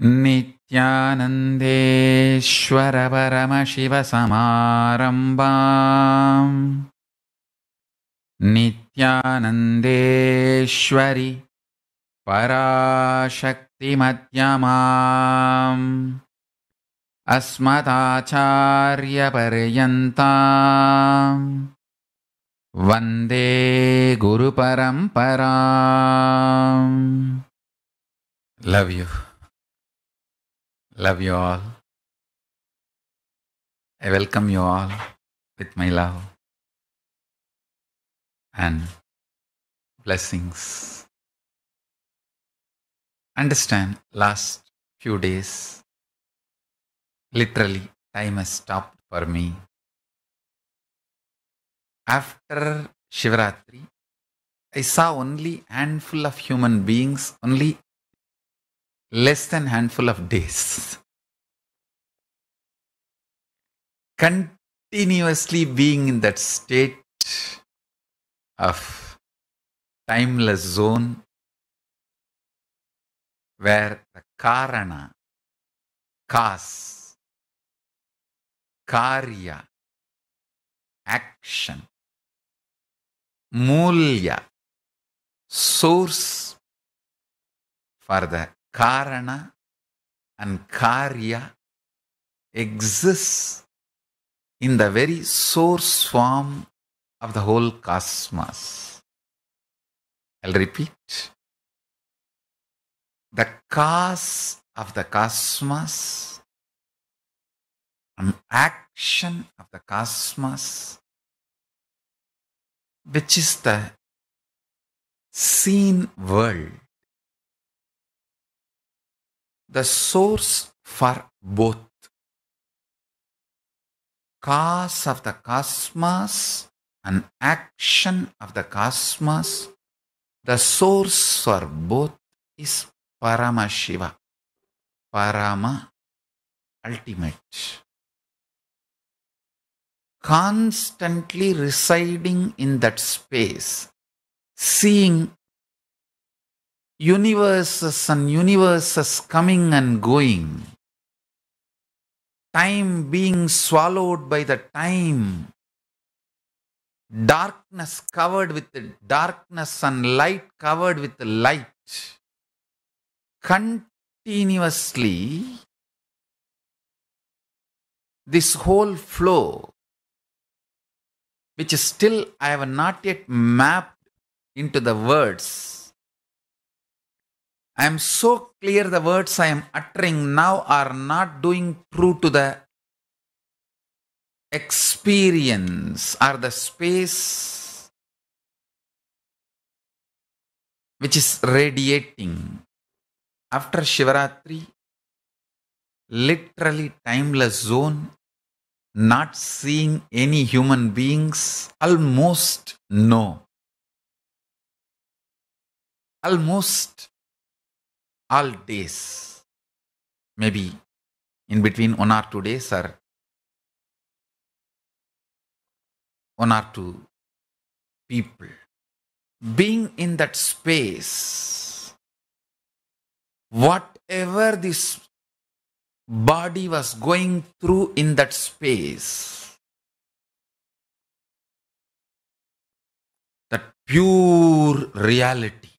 नित्यानन्देश्वरपरमशिवसमारम्भा नित्यानन्देश्वरि पराशक्तिमध्यमाम् अस्मदाचार्यपर्यन्ताम् वन्दे गुरुपरम्परा love you Love you all. I welcome you all with my love and blessings. Understand, last few days, literally, time has stopped for me. After Shivratri, I saw only handful of human beings, only less than handful of days continuously being in that state of timeless zone where the karana cause karya action mulya source for the Karana and Karya exists in the very source form of the whole cosmos. I'll repeat. The cause of the cosmos, and action of the cosmos, which is the seen world the source for both. Cause of the cosmos, and action of the cosmos, the source for both is Paramashiva. Parama, ultimate. Constantly residing in that space, seeing universes and universes coming and going, time being swallowed by the time, darkness covered with darkness and light covered with light, continuously, this whole flow, which is still I have not yet mapped into the words I am so clear the words I am uttering now are not doing true to the experience or the space which is radiating. After Shivaratri, literally timeless zone, not seeing any human beings, almost no. Almost all days. Maybe in between one or two days or one or two people. Being in that space, whatever this body was going through in that space, that pure reality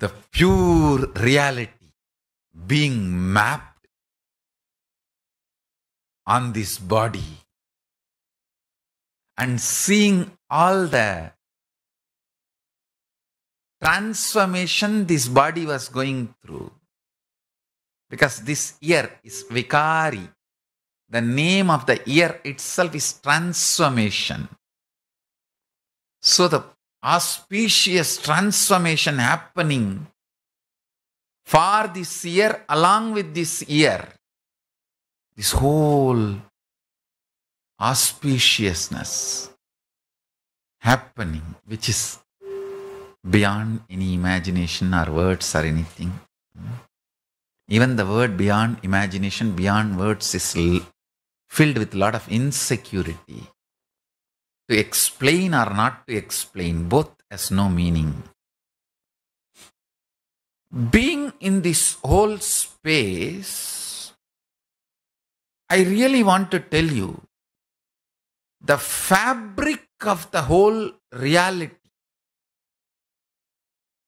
the pure reality being mapped on this body and seeing all the transformation this body was going through. Because this year is Vikari. The name of the year itself is transformation. So the auspicious transformation happening for this year along with this year. This whole auspiciousness happening, which is beyond any imagination or words or anything. Hmm? Even the word beyond imagination, beyond words is filled with a lot of insecurity. To explain or not to explain, both has no meaning. Being in this whole space, I really want to tell you the fabric of the whole reality,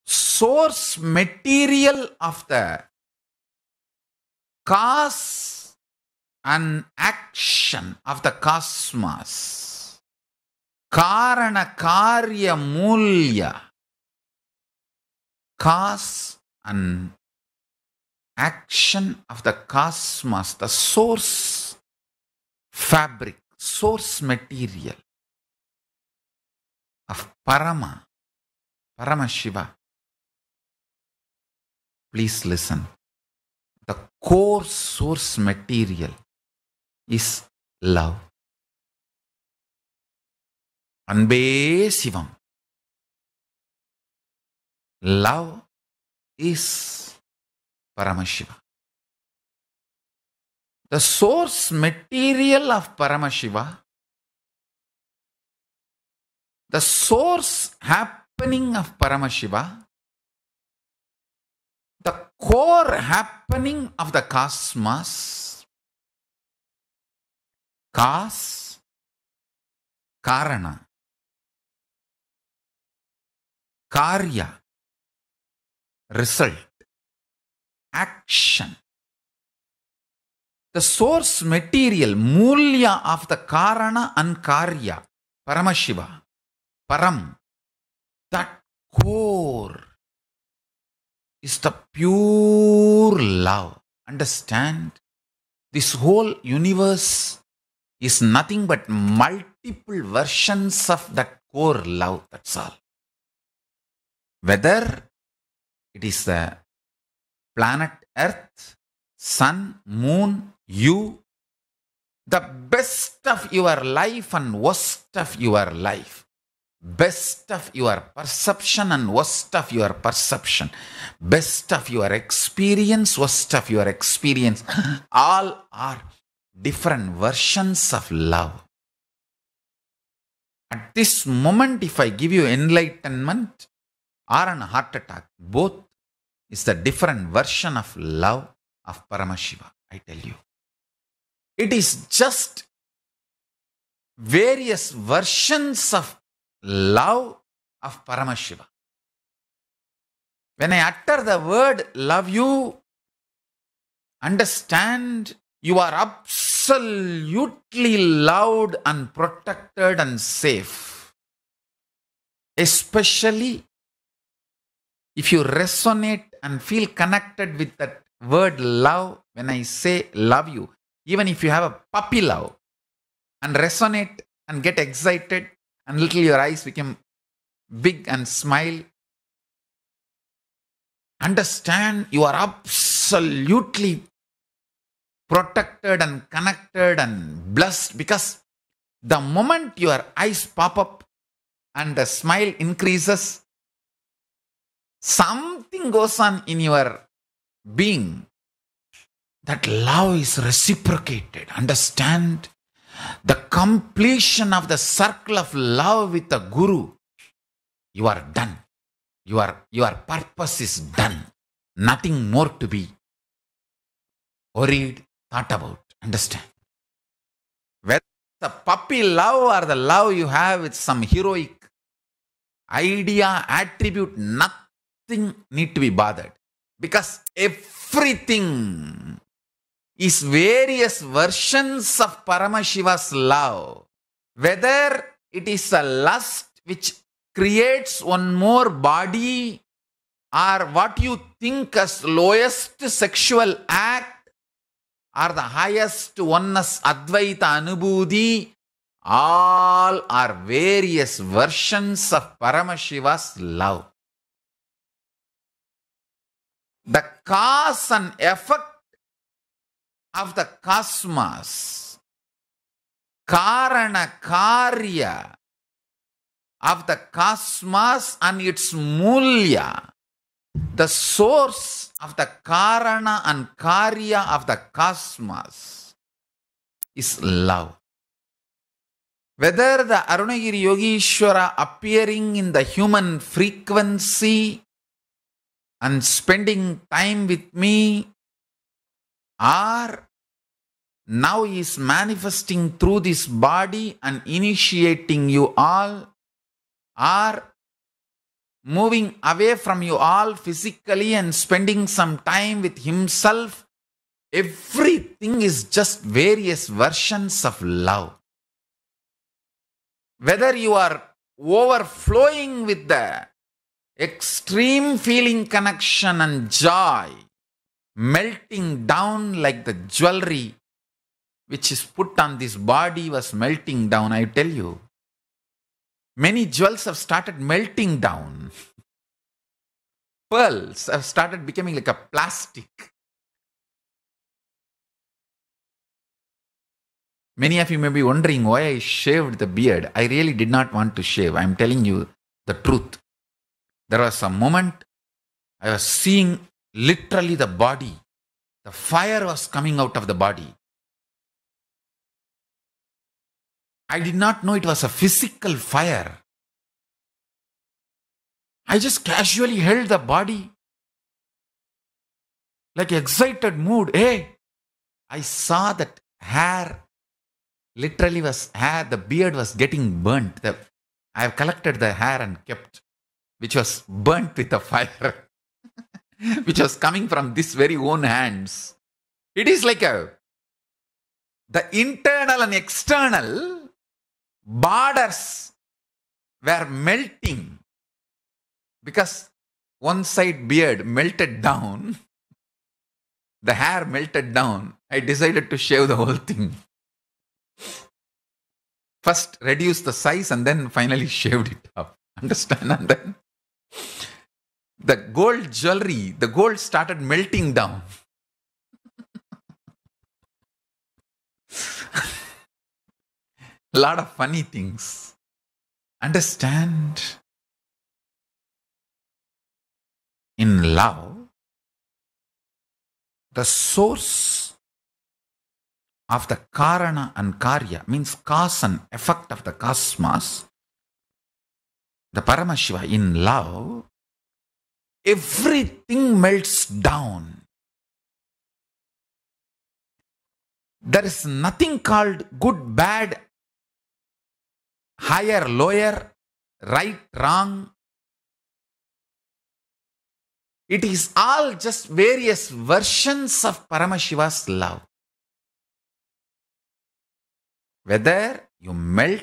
source material of the cause and action of the cosmos ಕಾರಣ ಕಾರ್ಯ ಮೂಲ್ಯ cause and action of the cosmos the source fabric source material of Parama Parama Shiva please listen the core source material is love அன்பே சிவம் love is Paramashiva the source material of Paramashiva the source happening of Paramashiva the core happening of the cosmos, cause, karana, Karya, result, action. The source material, mulya of the Karana and Karya, Paramashiva, Param, that core is the pure love. Understand? This whole universe is nothing but multiple versions of that core love, that's all whether it is the planet Earth, Sun, Moon, you, the best of your life and worst of your life, best of your perception and worst of your perception, best of your experience, worst of your experience, all are different versions of love. At this moment, if I give you enlightenment, or an heart attack, both is the different version of love of Paramashiva, I tell you. It is just various versions of love of Paramashiva. When I utter the word love you, understand you are absolutely loved and protected and safe. Especially if you resonate and feel connected with that word love, when I say love you, even if you have a puppy love and resonate and get excited and little your eyes become big and smile, understand you are absolutely protected and connected and blessed because the moment your eyes pop up and the smile increases, something goes on in your being. That love is reciprocated. Understand? The completion of the circle of love with the Guru. You are done. Your, your purpose is done. Nothing more to be worried, thought about. Understand? Whether the puppy love or the love you have with some heroic idea, attribute, nothing need to be bothered because everything is various versions of Paramashiva's love. Whether it is a lust which creates one more body or what you think as lowest sexual act or the highest oneness Advaita Anubhuti, all are various versions of Paramashiva's love the cause and effect of the cosmos, karana karya of the cosmos and its mulya, the source of the karana and karya of the cosmos is love. Whether the Arunagiri yogi Yogeshwara appearing in the human frequency and spending time with me are now is manifesting through this body and initiating you all are moving away from you all physically and spending some time with himself everything is just various versions of love whether you are overflowing with the extreme feeling connection and joy melting down like the jewelry which is put on this body was melting down, I tell you. Many jewels have started melting down. Pearls have started becoming like a plastic. Many of you may be wondering why I shaved the beard. I really did not want to shave. I'm telling you the truth. There was a moment I was seeing literally the body. The fire was coming out of the body. I did not know it was a physical fire. I just casually held the body like excited mood. Hey, I saw that hair literally was hair, the beard was getting burnt. The, I have collected the hair and kept which was burnt with a fire, which was coming from this very own hands. It is like a the internal and external borders were melting because one side beard melted down, the hair melted down. I decided to shave the whole thing. First, reduce the size and then finally shaved it up. Understand? And then the gold jewelry, the gold started melting down. A lot of funny things. Understand? In love, the source of the karana and karya means cause and effect of the cosmos the Paramashiva, in love, everything melts down. There is nothing called good, bad, higher, lower, right, wrong. It is all just various versions of Paramashiva's love. Whether you melt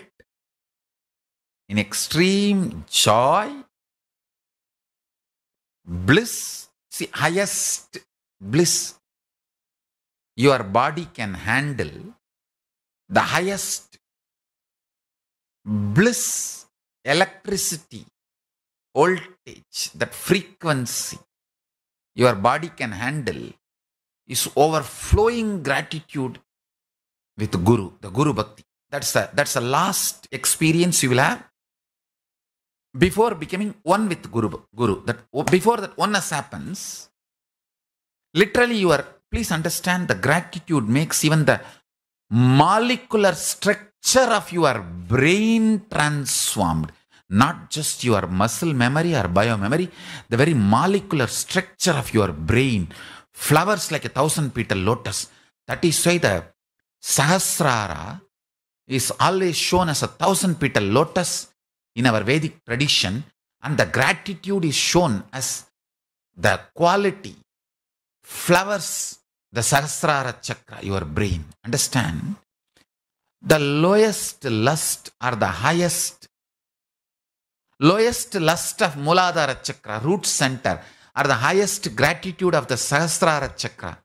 in extreme joy, bliss, see, highest bliss your body can handle, the highest bliss, electricity, voltage, that frequency your body can handle is overflowing gratitude with Guru, the Guru Bhakti. That's the, that's the last experience you will have before becoming one with Guru, Guru, that before that oneness happens, literally you are, please understand the gratitude makes even the molecular structure of your brain transformed. Not just your muscle memory or bio memory, the very molecular structure of your brain flowers like a thousand petal lotus. That is why the Sahasrara is always shown as a thousand petal lotus in our Vedic tradition, and the gratitude is shown as the quality flowers the Sahasrara chakra, your brain. Understand? The lowest lust or the highest, lowest lust of Muladhara chakra, root center, or the highest gratitude of the Sahasrara chakra.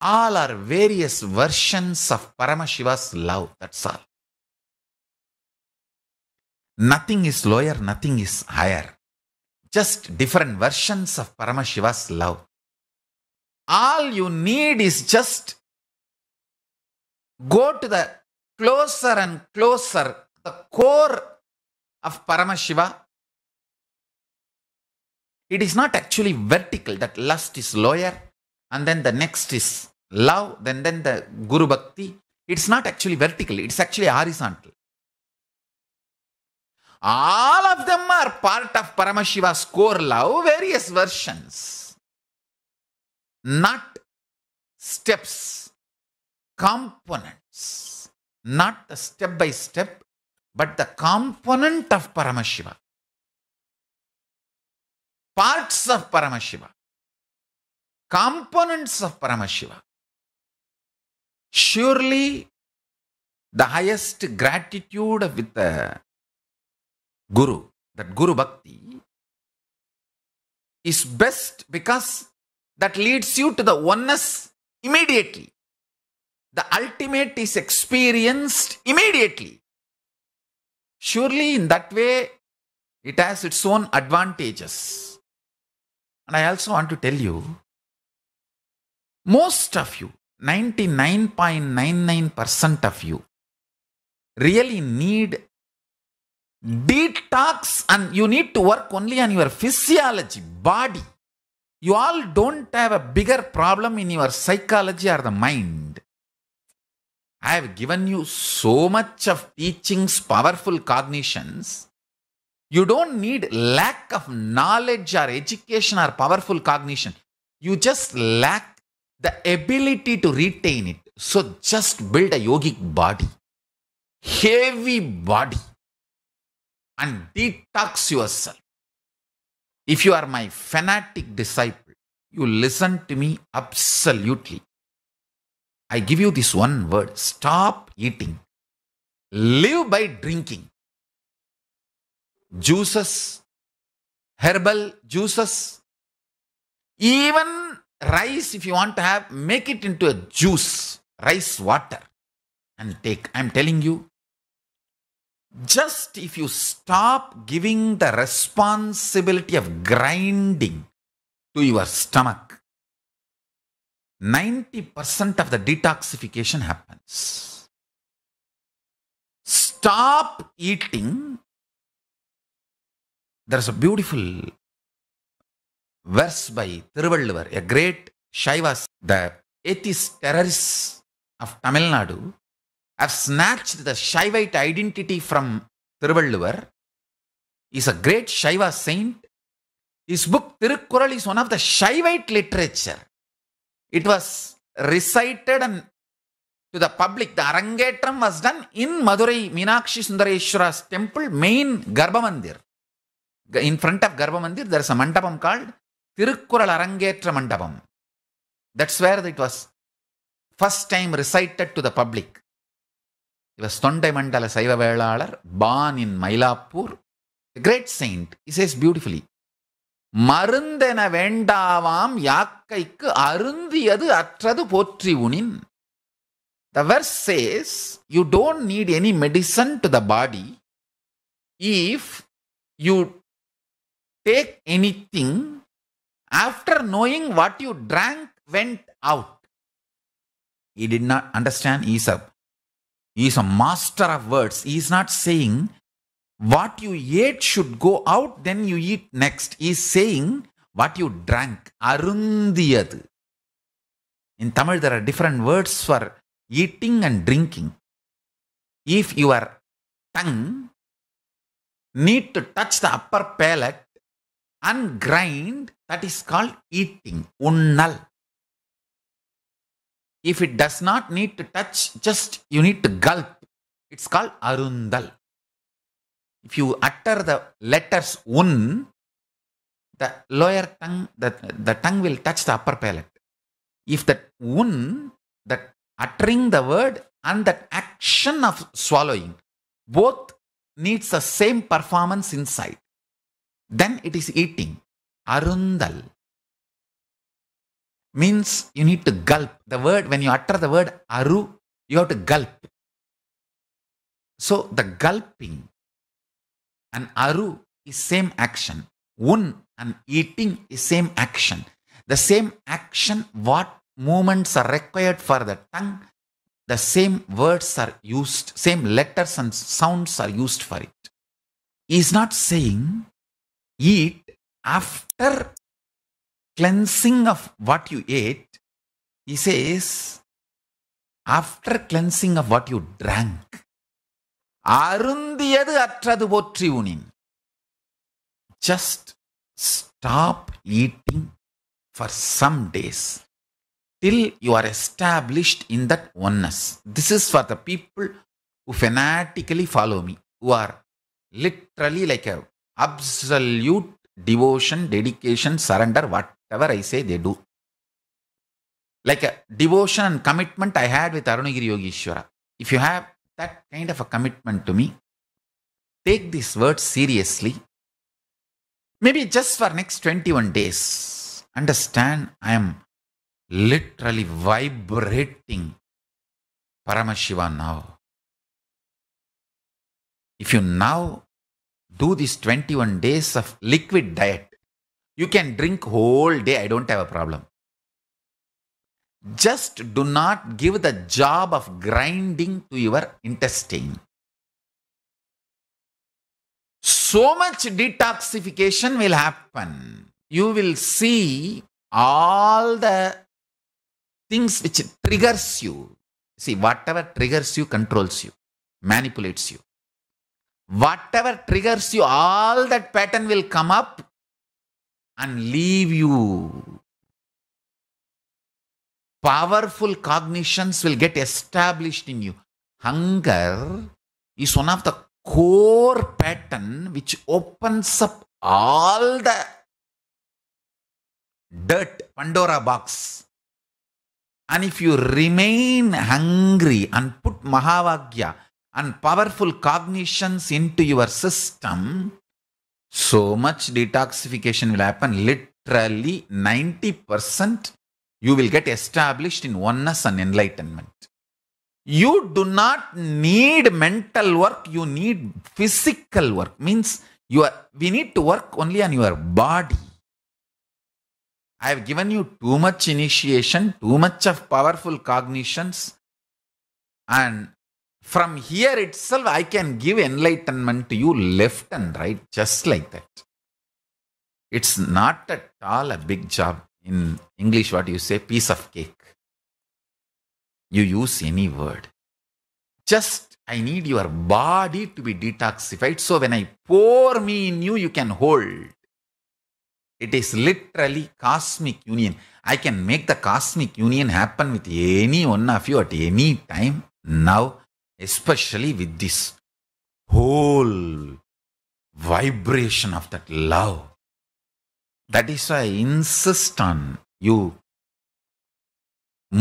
All are various versions of Paramashiva's love, that's all. Nothing is lower, nothing is higher. Just different versions of Paramashiva's love. All you need is just go to the closer and closer, the core of Paramashiva. It is not actually vertical, that lust is lower, and then the next is love, then, then the Guru Bhakti. It's not actually vertical, it's actually horizontal. All of them are part of Paramashiva's core love, various versions, not steps, components, not the step by step, but the component of Paramashiva, parts of Paramashiva, components of Paramashiva. Surely, the highest gratitude with the Guru. That Guru Bhakti is best because that leads you to the oneness immediately. The ultimate is experienced immediately. Surely, in that way, it has its own advantages. And I also want to tell you most of you, 99.99% of you, really need detox and you need to work only on your physiology, body. You all don't have a bigger problem in your psychology or the mind. I have given you so much of teachings, powerful cognitions. You don't need lack of knowledge or education or powerful cognition. You just lack the ability to retain it. So just build a yogic body, heavy body and detox yourself. If you are my fanatic disciple, you listen to me absolutely. I give you this one word stop eating, live by drinking. Juices, herbal juices, even rice, if you want to have, make it into a juice, rice water, and take. I'm telling you, just if you stop giving the responsibility of grinding to your stomach, 90% of the detoxification happens. Stop eating. There's a beautiful verse by Tiruvalluvar, a great Shaivas, the atheist terrorist of Tamil Nadu, how snatch the Shaivite identity from Thiruvalluvar is a great Shaiva saint is book Thirukkural is one of the Shaivite literature it was recited and to the public the arangetram was done in Madurai Meenakshi Sundareswaras temple main garbhamandir in front of garbhamandir there is a mandapam called Thirukkural Arangetra Mandapam that's where it was first time recited to the public இவர் தொண்டை மண்டல சைவ வேளாளர் பான் இன் Mylapore great Saint is is beautifully மருந்தென வேண்டாவாம் யாக்கைக்கு அருந்தியது அற்றது போற்றி உனின் த verse chase you don't need any medicine to the body if you take any thing after knowing what you drank vent out E did not understand ஈசப் He is a master of words. He is not saying what you ate should go out, then you eat next. He is saying what you drank. Arundiyadu. In Tamil, there are different words for eating and drinking. If your tongue need to touch the upper palate and grind, that is called eating. Unnal. If it does not need to touch, just you need to gulp. It's called arundal. If you utter the letters un, the lower tongue, the, the tongue will touch the upper palate. If that un, that uttering the word and that action of swallowing, both needs the same performance inside. Then it is eating. Arundal means you need to gulp. The word, when you utter the word aru, you have to gulp. So the gulping and aru is same action. Un and eating is same action. The same action, what movements are required for the tongue, the same words are used, same letters and sounds are used for it. He is not saying eat after cleansing of what you ate, he says, after cleansing of what you drank, அருந்தியது அற்றது போற்றி உனின் Just stop eating for some days till you are established in that oneness. This is for the people who fanatically follow me, who are literally like a absolute devotion, dedication, surrender, what Whatever I say, they do. Like a devotion and commitment I had with Arunagiri Yogishwara. If you have that kind of a commitment to me, take this word seriously. Maybe just for next 21 days. Understand, I am literally vibrating Paramashiva now. If you now do these 21 days of liquid diet, you can drink whole day, I don't have a problem. Just do not give the job of grinding to your intestine. So much detoxification will happen. You will see all the things which triggers you. See, whatever triggers you controls you, manipulates you. Whatever triggers you, all that pattern will come up and leave you. Powerful cognitions will get established in you. Hunger is one of the core pattern which opens up all the dirt, Pandora box. And if you remain hungry and put Mahavagya and powerful cognitions into your system, so much detoxification will happen. Literally 90% you will get established in oneness and enlightenment. You do not need mental work, you need physical work. Means you are, we need to work only on your body. I have given you too much initiation, too much of powerful cognitions, and from here itself, I can give enlightenment to you left and right, just like that. It's not at all a big job. In English, what you say, piece of cake. You use any word. Just, I need your body to be detoxified. So when I pour me in you, you can hold. It is literally cosmic union. I can make the cosmic union happen with any one of you at any time, now, especially with this whole vibration of that love. That is why I insist on you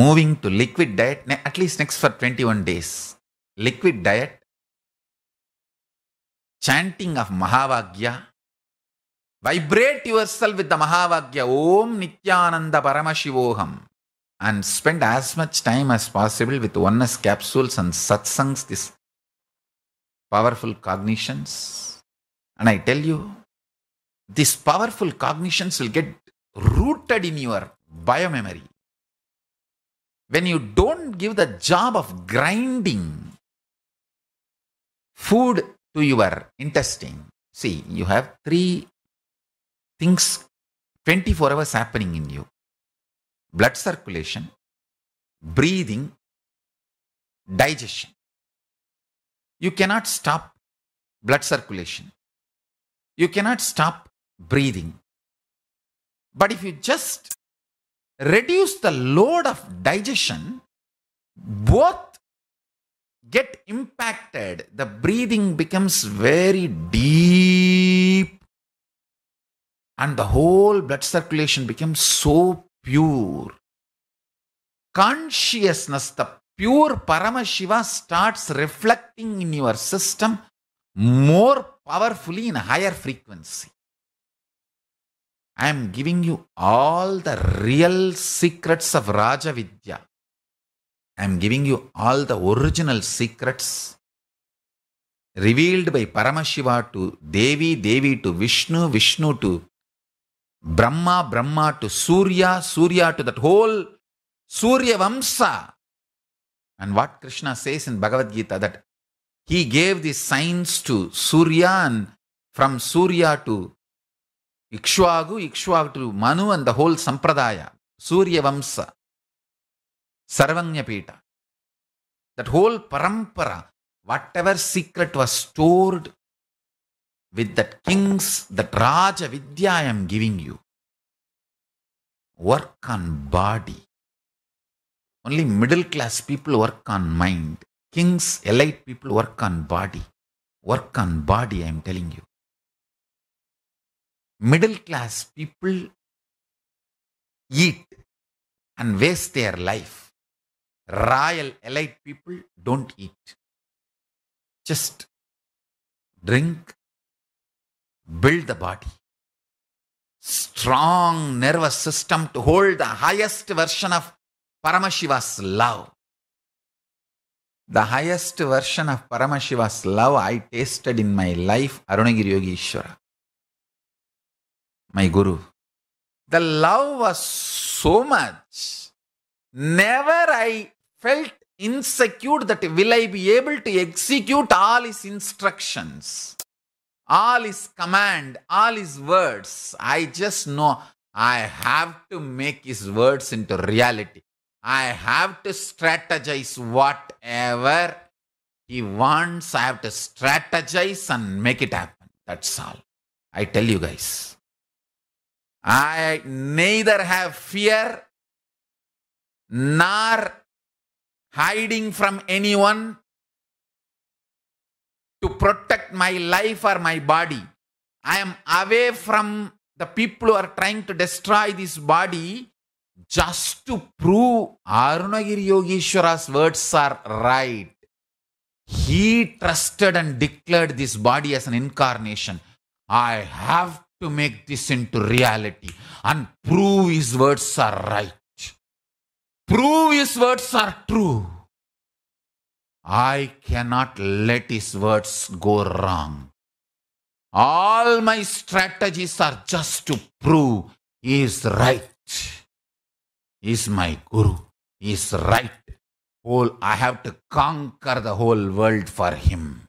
moving to liquid diet at least next for 21 days. Liquid diet, chanting of Mahavagya, vibrate yourself with the Mahavagya Om Nityananda Paramashivoham and spend as much time as possible with oneness capsules and satsangs, these powerful cognitions. And I tell you, these powerful cognitions will get rooted in your biomemory. When you don't give the job of grinding food to your intestine, see, you have three things 24 hours happening in you blood circulation, breathing, digestion. You cannot stop blood circulation. You cannot stop breathing. But if you just reduce the load of digestion, both get impacted. The breathing becomes very deep and the whole blood circulation becomes so pure. Consciousness, the pure Paramashiva starts reflecting in your system more powerfully in higher frequency. I am giving you all the real secrets of Raja Vidya. I am giving you all the original secrets revealed by Paramashiva to Devi, Devi to Vishnu, Vishnu to Brahma, Brahma to Surya, Surya to that whole Surya Vamsa. And what Krishna says in Bhagavad Gita that he gave the signs to Surya and from Surya to Ikshvagu, Ikshvagu to Manu and the whole Sampradaya, Surya Vamsa, Sarvanyapita. That whole parampara, whatever secret was stored with that kings, that Raja Vidya I am giving you. Work on body. Only middle class people work on mind. Kings, elite people work on body. Work on body, I am telling you. Middle class people eat and waste their life. Royal elite people don't eat. Just drink build the body. Strong nervous system to hold the highest version of Paramashiva's love. The highest version of Paramashiva's love I tasted in my life, Arunagiri Yogeshwara, my guru. The love was so much. Never I felt insecure that will I be able to execute all his instructions all his command, all his words. I just know I have to make his words into reality. I have to strategize whatever he wants. I have to strategize and make it happen. That's all. I tell you guys. I neither have fear nor hiding from anyone to protect my life or my body. I am away from the people who are trying to destroy this body just to prove Arunagiri Yogeshwara's words are right. He trusted and declared this body as an incarnation. I have to make this into reality and prove his words are right. Prove his words are true. I cannot let his words go wrong. All my strategies are just to prove he is right. He is my guru. He is right. Whole, I have to conquer the whole world for him.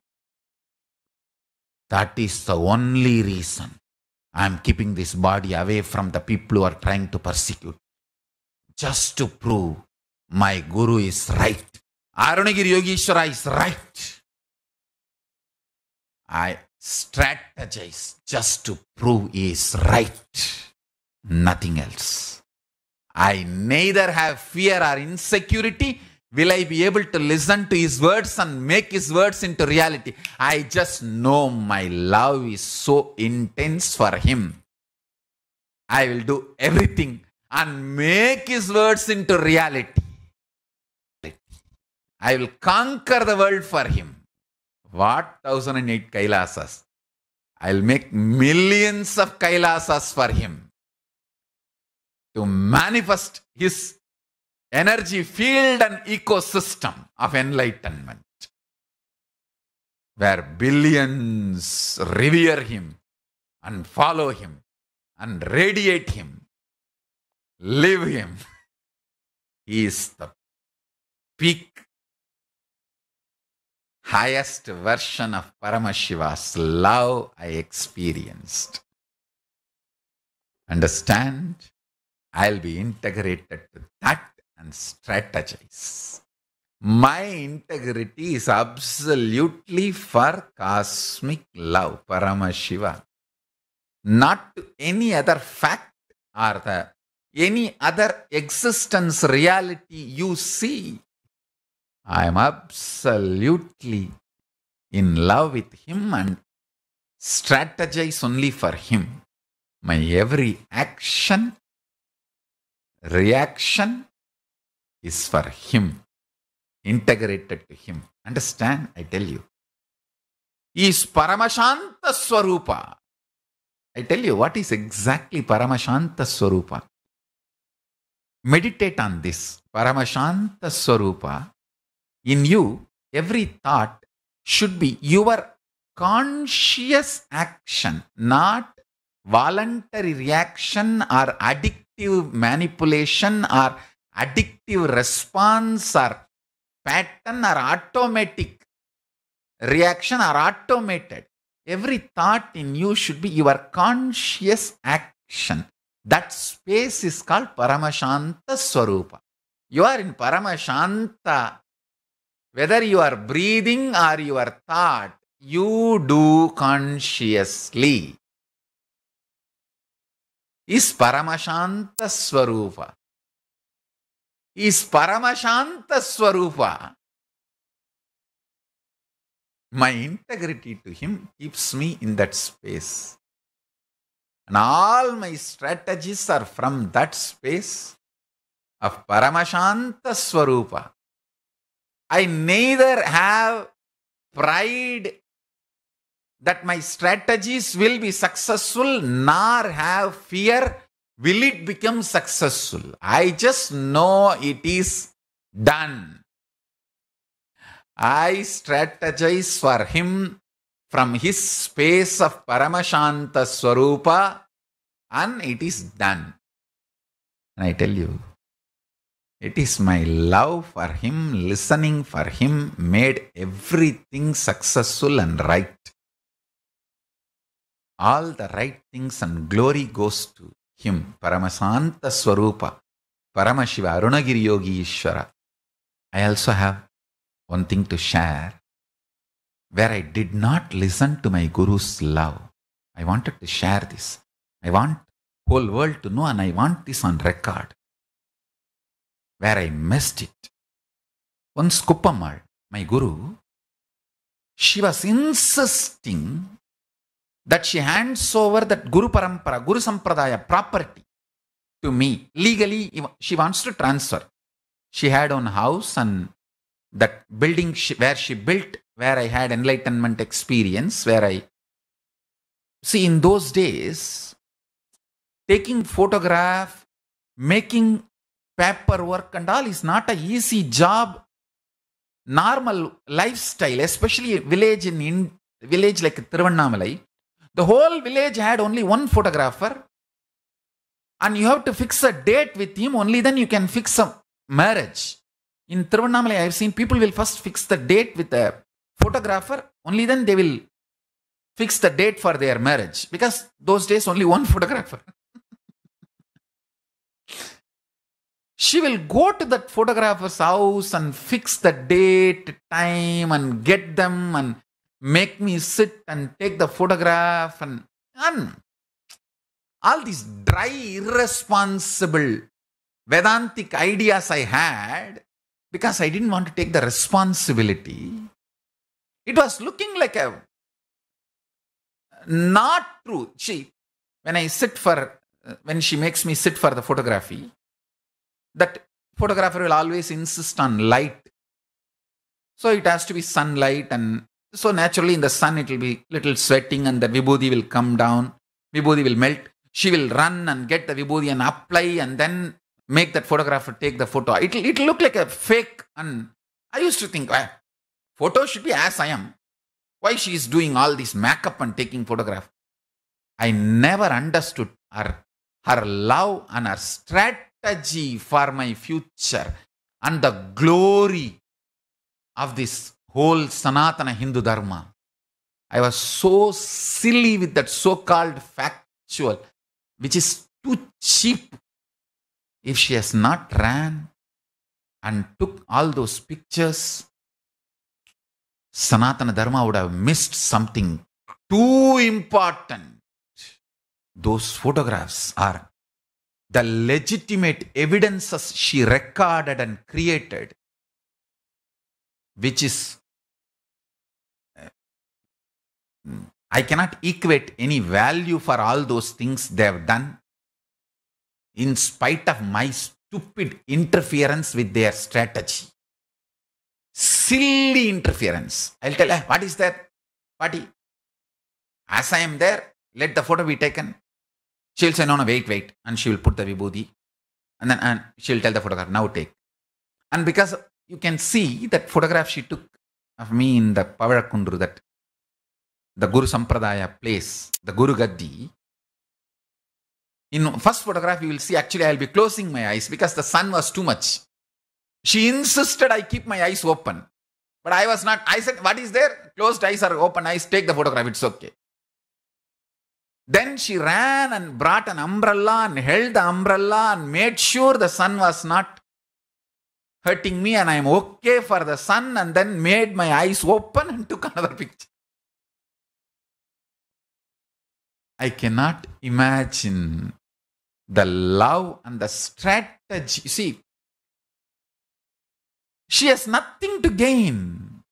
That is the only reason I am keeping this body away from the people who are trying to persecute. Just to prove my guru is right. Arunagiri Yogeshwara is right. I strategize just to prove he is right, nothing else. I neither have fear or insecurity. Will I be able to listen to his words and make his words into reality? I just know my love is so intense for him. I will do everything and make his words into reality. I will conquer the world for him. What 1008 Kailasas? I'll make millions of Kailasas for him to manifest his energy field and ecosystem of enlightenment where billions revere him and follow him and radiate him, live him. He is the peak highest version of Paramashiva's love I experienced. Understand? I'll be integrated to that and strategize. My integrity is absolutely for cosmic love, Paramashiva, not to any other fact or the, any other existence reality you see. I am absolutely in love with Him and strategize only for Him. My every action, reaction is for Him, integrated to Him. Understand? I tell you. He is Paramashanta Swarupa. I tell you what is exactly Paramashanta Swarupa. Meditate on this. Paramashanta Swarupa in you, every thought should be your conscious action, not voluntary reaction or addictive manipulation or addictive response or pattern or automatic reaction or automated. Every thought in you should be your conscious action. That space is called Paramashanta Swarupa. You are in Paramashanta whether you are breathing or your thought, you do consciously. Is Paramashanta Swarupa. Is Paramashanta Swarupa. My integrity to him keeps me in that space. And all my strategies are from that space of Paramashanta Swarupa. I neither have pride that my strategies will be successful, nor have fear will it become successful. I just know it is done. I strategize for him from his space of Paramashanta Swarupa and it is done. And I tell you, it is my love for Him, listening for Him, made everything successful and right. All the right things and glory goes to Him, Paramasanta Swarupa, Paramashiva, Arunagiri Yogi Ishvara. I also have one thing to share where I did not listen to my Guru's love. I wanted to share this. I want whole world to know and I want this on record where I missed it. Once Kuppamal, my guru, she was insisting that she hands over that Guru Parampara, Guru Sampradaya property to me. Legally, she wants to transfer. She had own house and that building she, where she built, where I had enlightenment experience, where I. See, in those days, taking photograph, making paperwork and all is not an easy job. Normal lifestyle, especially village in, in village like Tiruvannamalai, the whole village had only one photographer, and you have to fix a date with him. Only then you can fix a marriage. In Tiruvannamalai, I have seen people will first fix the date with a photographer. Only then they will fix the date for their marriage because those days only one photographer. she will go to that photographer's house and fix the date, time, and get them and make me sit and take the photograph and, and all these dry, irresponsible Vedantic ideas I had because I didn't want to take the responsibility. It was looking like a not true. She, when I sit for, when she makes me sit for the photography, that photographer will always insist on light so it has to be sunlight and so naturally in the sun it will be little sweating and the vibhuti will come down vibhuti will melt she will run and get the vibhuti and apply and then make that photographer take the photo it'll, it'll look like a fake and i used to think well, photo should be as i am why she is doing all this makeup and taking photograph i never understood her her love and her strat strategy for my future and the glory of this whole Sanatana Hindu Dharma. I was so silly with that so called factual, which is too cheap. If she has not ran and took all those pictures, Sanatana Dharma would have missed something too important. Those photographs are the legitimate evidences she recorded and created, which is, uh, I cannot equate any value for all those things they have done in spite of my stupid interference with their strategy. Silly interference. I'll tell her, what is that? Party. As I am there, let the photo be taken. She'll say, no, no, wait, wait. And she will put the vibhuti. And then and she'll tell the photographer now take. And because you can see that photograph she took of me in the Pavarakundru, that the Guru Sampradaya place, the Guru Gaddi. In first photograph, you will see actually I'll be closing my eyes because the sun was too much. She insisted I keep my eyes open. But I was not, I said, what is there? Closed eyes or open eyes, take the photograph, it's okay. Then she ran and brought an umbrella and held the umbrella and made sure the sun was not hurting me and I am okay for the sun, and then made my eyes open and took another picture. I cannot imagine the love and the strategy. see, she has nothing to gain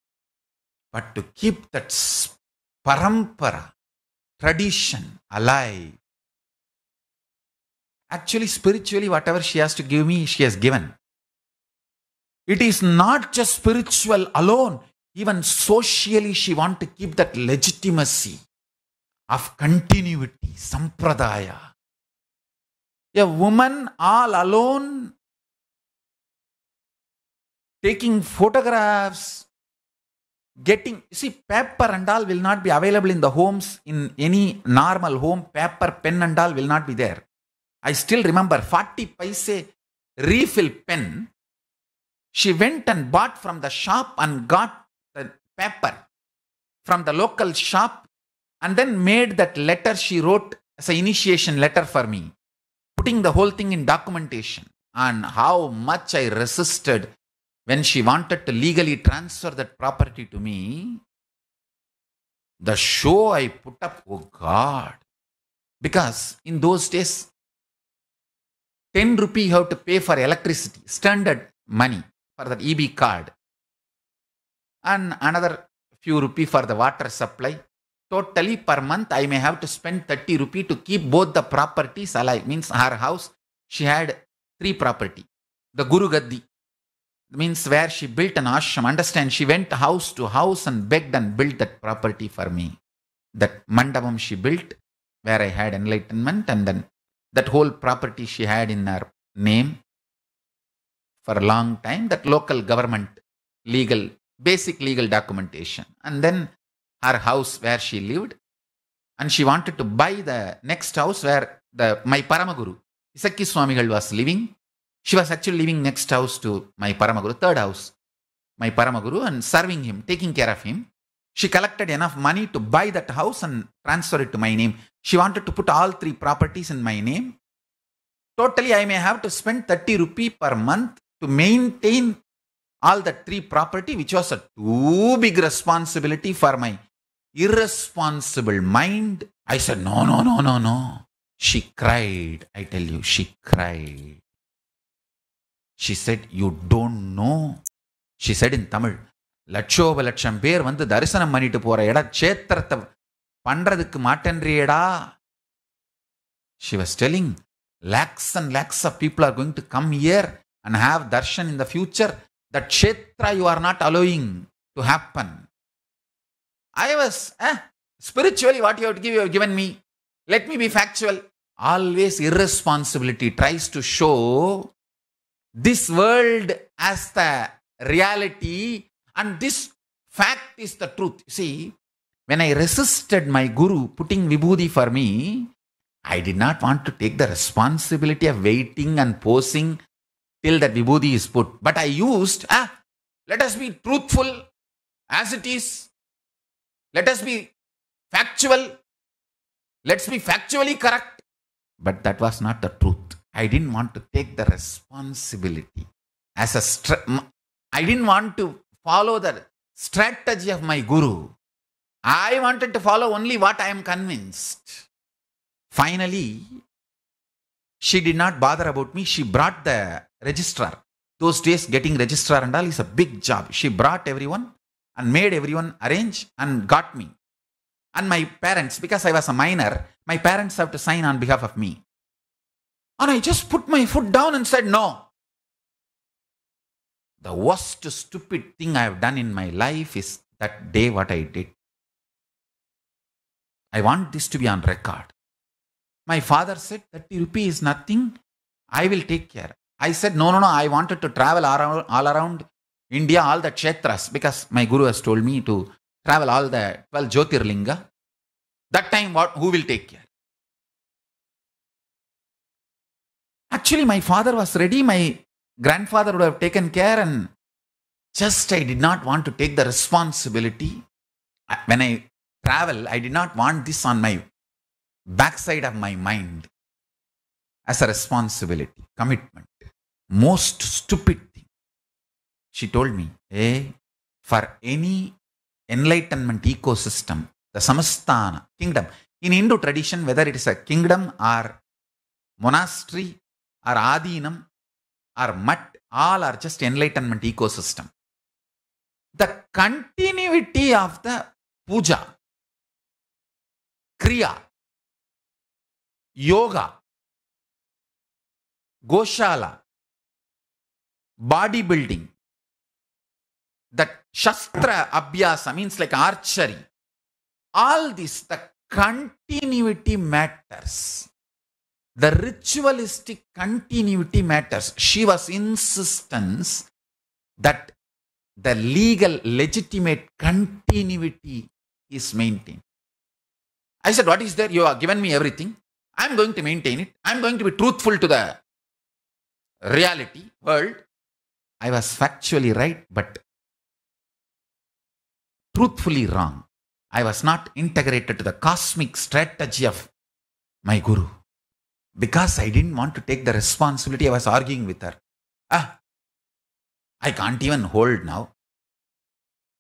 but to keep that parampara, tradition, alive. Actually, spiritually, whatever she has to give me, she has given. It is not just spiritual alone, even socially, she wants to keep that legitimacy of continuity, sampradaya. A woman all alone taking photographs getting you see paper and all will not be available in the homes in any normal home paper pen and all will not be there i still remember 40 paise refill pen she went and bought from the shop and got the paper from the local shop and then made that letter she wrote as an initiation letter for me putting the whole thing in documentation and how much i resisted when she wanted to legally transfer that property to me, the show I put up, oh God. Because in those days, 10 rupee you have to pay for electricity, standard money for that EB card. And another few rupee for the water supply. Totally per month, I may have to spend 30 rupee to keep both the properties alive. Means her house, she had three property. The Guru Gaddi, means where she built an ashram. Understand, she went house to house and begged and built that property for me. That mandapam she built, where I had enlightenment, and then that whole property she had in her name for a long time, that local government legal, basic legal documentation. And then her house where she lived, and she wanted to buy the next house where the my Paramaguru, Isakki Swamigal was living. She was actually living next house to my Paramaguru, third house. My Paramaguru and serving him, taking care of him. She collected enough money to buy that house and transfer it to my name. She wanted to put all three properties in my name. Totally, I may have to spend 30 rupee per month to maintain all the three property, which was a too big responsibility for my irresponsible mind. I said, no, no, no, no, no. She cried. I tell you, she cried. She said you don't know she said in Tamil லட்சோப லட்சம் பேர் வந்து தரிசனம் பண்ணிட்டு போற இட சேத்திரத்தை பண்றதுக்கு மாட்டேன்றியடா she was telling lakhs and lakhs of people are going to come here and have darshan in the future that kshetra you are not allowing to happen I was spiritually what you give you given me let me be factual always irresponsibility tries to show this world as the reality and this fact is the truth. See, when I resisted my guru putting vibhuti for me, I did not want to take the responsibility of waiting and posing till that vibhuti is put. But I used, ah, let us be truthful as it is. Let us be factual. Let's be factually correct. But that was not the truth. I didn't want to take the responsibility as a stra- I didn't want to follow the strategy of my guru. I wanted to follow only what I am convinced. Finally, she did not bother about me. She brought the registrar. Those days, getting registrar and all is a big job. She brought everyone and made everyone arrange and got me. And my parents, because I was a minor, my parents have to sign on behalf of me. And I just put my foot down and said no. The worst stupid thing I have done in my life is that day what I did. I want this to be on record. My father said, 30 rupee is nothing. I will take care. I said, no, no, no. I wanted to travel all around, all around India, all the kshetras, because my guru has told me to travel all the 12 Jyotirlinga. That time, what, who will take care? Actually, my father was ready. My grandfather would have taken care, and just I did not want to take the responsibility. When I travel, I did not want this on my backside of my mind as a responsibility, commitment. Most stupid thing. She told me, hey, for any enlightenment ecosystem, the samastana kingdom, in Hindu tradition, whether it is a kingdom or monastery our adinam, our mutt, all are just enlightenment ecosystem. The continuity of the puja, kriya, yoga, goshala, building that shastra abhyasa means like archery. All this, the continuity matters. the ritualistic continuity matters. She was insistence that the legal, legitimate continuity is maintained. I said, What is there? You have given me everything. I'm going to maintain it. I'm going to be truthful to the reality, world. I was factually right, but truthfully wrong. I was not integrated to the cosmic strategy of my Guru because I didn't want to take the responsibility, I was arguing with her. Ah, I can't even hold now.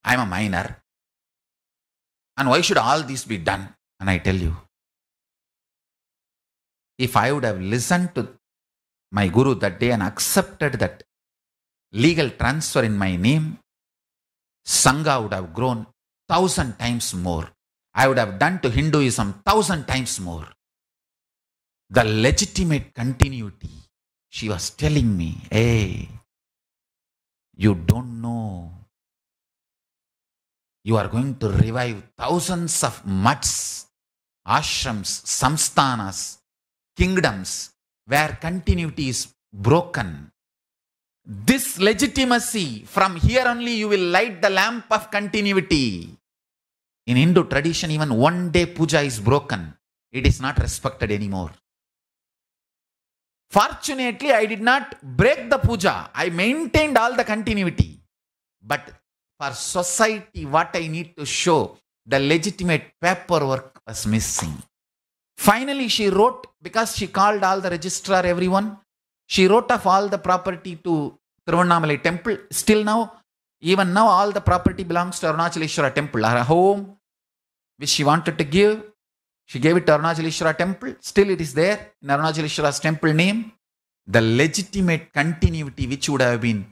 I'm a minor. And why should all this be done? And I tell you, if I would have listened to my guru that day and accepted that legal transfer in my name, Sangha would have grown thousand times more. I would have done to Hinduism thousand times more the legitimate continuity. She was telling me, hey, you don't know. You are going to revive thousands of mutts, ashrams, samsthanas, kingdoms where continuity is broken. This legitimacy, from here only you will light the lamp of continuity. In Hindu tradition, even one day puja is broken. It is not respected anymore. Fortunately, I did not break the puja. I maintained all the continuity. But for society, what I need to show, the legitimate paperwork was missing. Finally, she wrote, because she called all the registrar, everyone, she wrote off all the property to Tiruvannamalai temple. Still now, even now, all the property belongs to Arunachaleshwara temple, her home, which she wanted to give. She gave it to Arunachaleshwara temple. Still it is there in temple name. The legitimate continuity which would have been.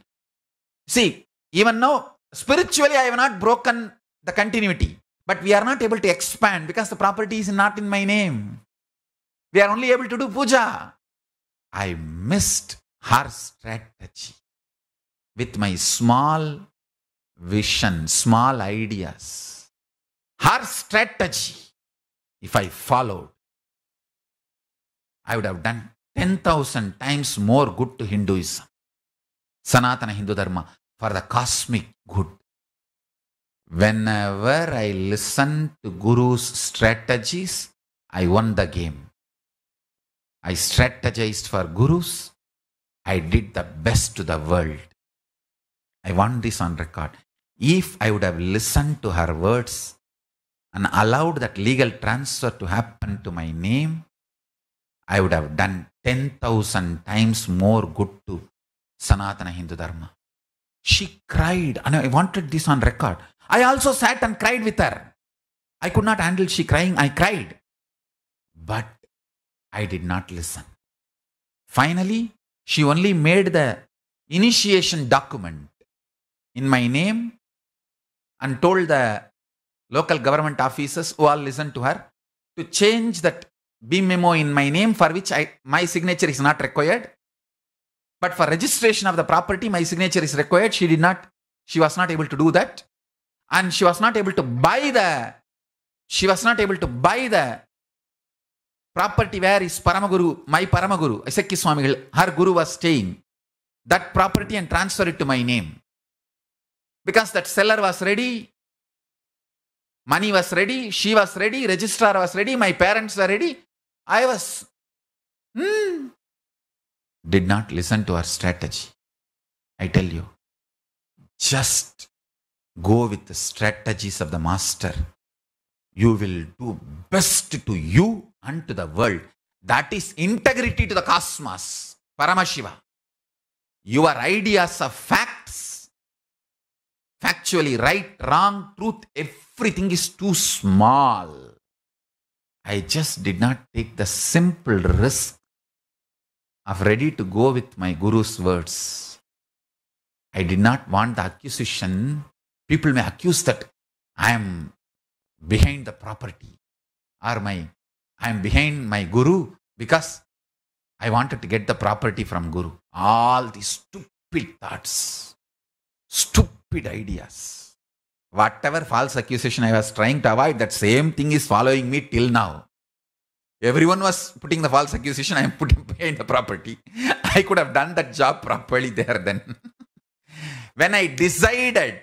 See, even now, spiritually I have not broken the continuity. But we are not able to expand because the property is not in my name. We are only able to do puja. I missed her strategy with my small vision, small ideas. Her strategy if I followed, I would have done 10,000 times more good to Hinduism, Sanatana Hindu Dharma, for the cosmic good. Whenever I listened to Guru's strategies, I won the game. I strategized for Gurus. I did the best to the world. I want this on record. If I would have listened to her words, and allowed that legal transfer to happen to my name, I would have done 10,000 times more good to Sanatana Hindu Dharma. She cried, and I wanted this on record. I also sat and cried with her. I could not handle she crying, I cried. But I did not listen. Finally, she only made the initiation document in my name and told the local government offices who all listen to her to change that B memo in my name for which I, my signature is not required. But for registration of the property, my signature is required. She did not, she was not able to do that. And she was not able to buy the, she was not able to buy the property where is Paramaguru, my Paramaguru, Isaki Swamigal, her guru was staying. That property and transfer it to my name. Because that seller was ready Money was ready, she was ready, registrar was ready, my parents were ready. I was. Hmm. Did not listen to her strategy. I tell you, just go with the strategies of the master. You will do best to you and to the world. That is integrity to the cosmos. Paramashiva. Your ideas are fact factually right, wrong, truth, everything is too small. I just did not take the simple risk of ready to go with my guru's words. I did not want the accusation. People may accuse that I am behind the property or my I am behind my guru because I wanted to get the property from guru. All these stupid thoughts, stupid stupid ideas. Whatever false accusation I was trying to avoid, that same thing is following me till now. Everyone was putting the false accusation, I am putting behind the property. I could have done that job properly there then. when I decided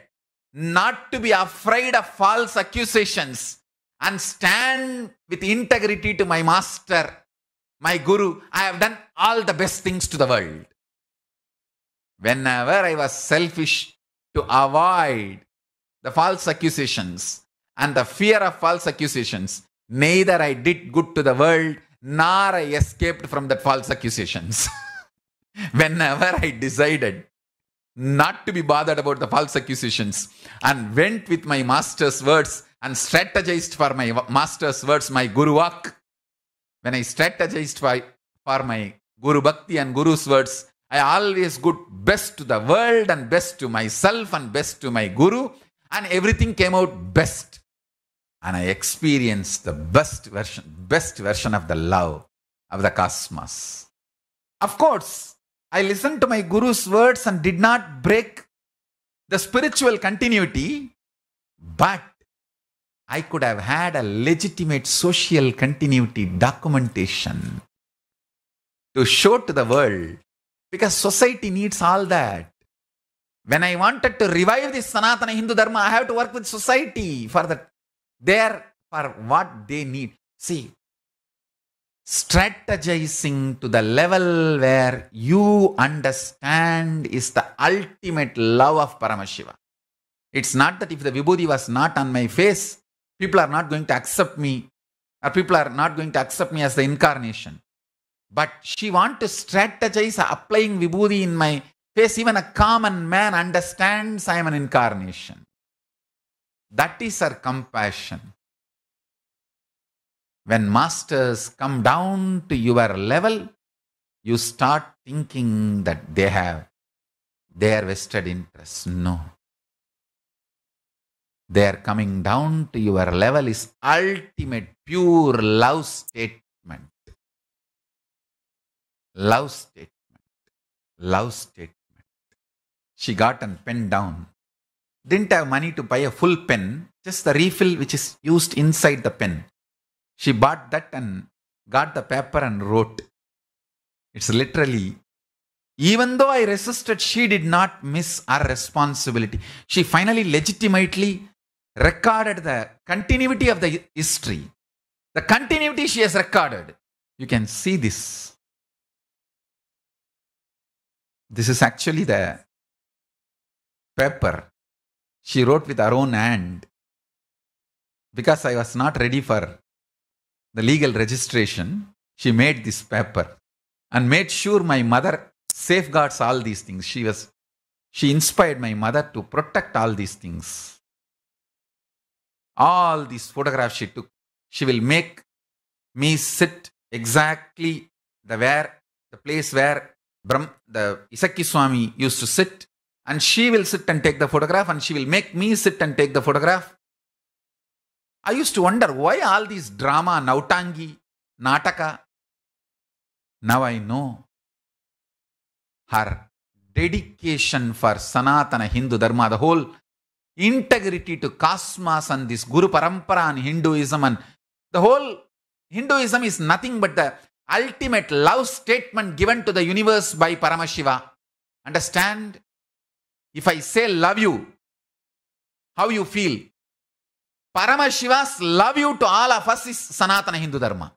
not to be afraid of false accusations and stand with integrity to my master, my guru, I have done all the best things to the world. Whenever I was selfish to avoid the false accusations and the fear of false accusations. Neither I did good to the world nor I escaped from the false accusations. Whenever I decided not to be bothered about the false accusations and went with my master's words and strategized for my master's words, my guru walk. When I strategized for my guru bhakti and guru's words, I always good best to the world and best to myself and best to my guru, and everything came out best. And I experienced the best version, best version of the love of the cosmos. Of course, I listened to my guru's words and did not break the spiritual continuity, but I could have had a legitimate social continuity documentation to show to the world because society needs all that. When I wanted to revive this Sanatana Hindu Dharma, I have to work with society for that. There for what they need. See, strategizing to the level where you understand is the ultimate love of Paramashiva. It's not that if the Vibhuti was not on my face, people are not going to accept me, or people are not going to accept me as the incarnation. But she want to strategize applying vibhuti in my face. Even a common man understands I am an incarnation. That is her compassion. When masters come down to your level, you start thinking that they have their vested interests. No. They are coming down to your level is ultimate pure love state love statement, love statement. She got and pen down. Didn't have money to buy a full pen, just the refill which is used inside the pen. She bought that and got the paper and wrote. It's literally, even though I resisted, she did not miss her responsibility. She finally legitimately recorded the continuity of the history. The continuity she has recorded. You can see this this is actually the paper she wrote with her own hand because I was not ready for the legal registration. She made this paper and made sure my mother safeguards all these things. She was she inspired my mother to protect all these things. All these photographs she took, she will make me sit exactly the where the place where Brahm, the Isaki Swami used to sit and she will sit and take the photograph and she will make me sit and take the photograph. I used to wonder why all these drama, nautangi, nataka. Now I know her dedication for Sanatana Hindu Dharma, the whole integrity to cosmos and this Guru Parampara and Hinduism and the whole Hinduism is nothing but the ultimate love statement given to the universe by Paramashiva. Understand? If I say love you, how you feel? Paramashiva's love you to all of us is Sanatana Hindu Dharma.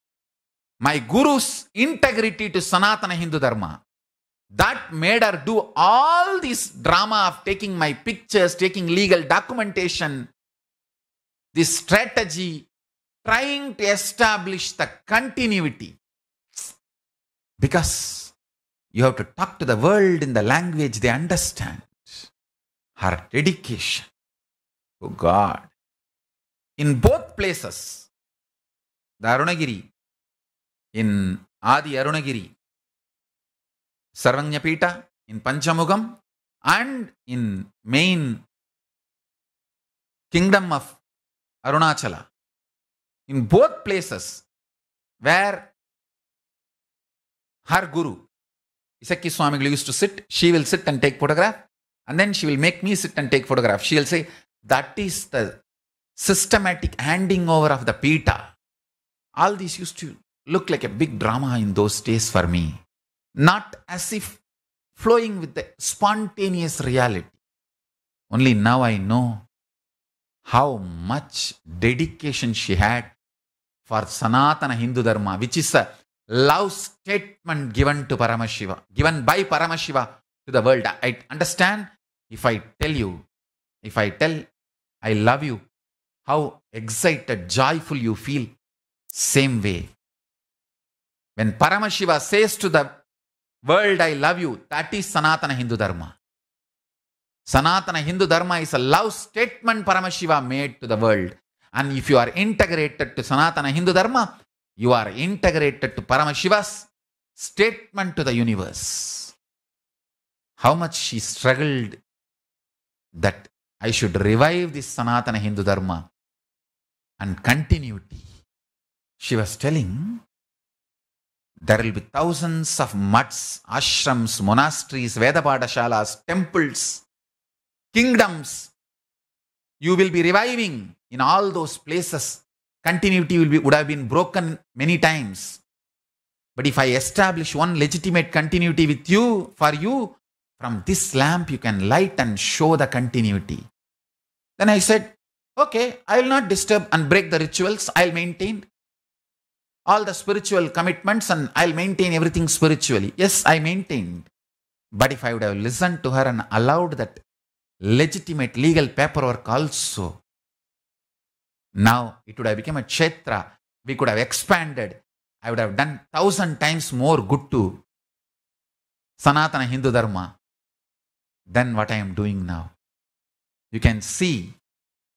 My Guru's integrity to Sanatana Hindu Dharma. That made her do all this drama of taking my pictures, taking legal documentation, this strategy, trying to establish the continuity. Because you have to talk to the world in the language they understand. Her dedication to God. In both places, the Arunagiri, in Adi Arunagiri, Sarvanyapita, in Panchamugam, and in main kingdom of Arunachala. In both places, where her guru, Isaki Swamigal used to sit, she will sit and take photograph, and then she will make me sit and take photograph. She will say, that is the systematic handing over of the pita. All this used to look like a big drama in those days for me. Not as if flowing with the spontaneous reality. Only now I know how much dedication she had for Sanatana Hindu Dharma, which is a love statement given to Paramashiva, given by Paramashiva to the world. I understand if I tell you, if I tell I love you, how excited, joyful you feel. Same way. When Paramashiva says to the world, I love you, that is Sanatana Hindu Dharma. Sanatana Hindu Dharma is a love statement Paramashiva made to the world. And if you are integrated to Sanatana Hindu Dharma, you are integrated to Paramashiva's statement to the universe. How much she struggled that I should revive this Sanatana Hindu Dharma and continuity. She was telling there will be thousands of mutts, ashrams, monasteries, Vedapadashalas, temples, kingdoms. You will be reviving in all those places continuity will be, would have been broken many times. But if I establish one legitimate continuity with you, for you, from this lamp you can light and show the continuity. Then I said, okay, I will not disturb and break the rituals. I'll maintain all the spiritual commitments and I'll maintain everything spiritually. Yes, I maintained. But if I would have listened to her and allowed that legitimate legal paperwork also, now it would have become a kshetra. We could have expanded. I would have done thousand times more good to Sanatana Hindu Dharma than what I am doing now. You can see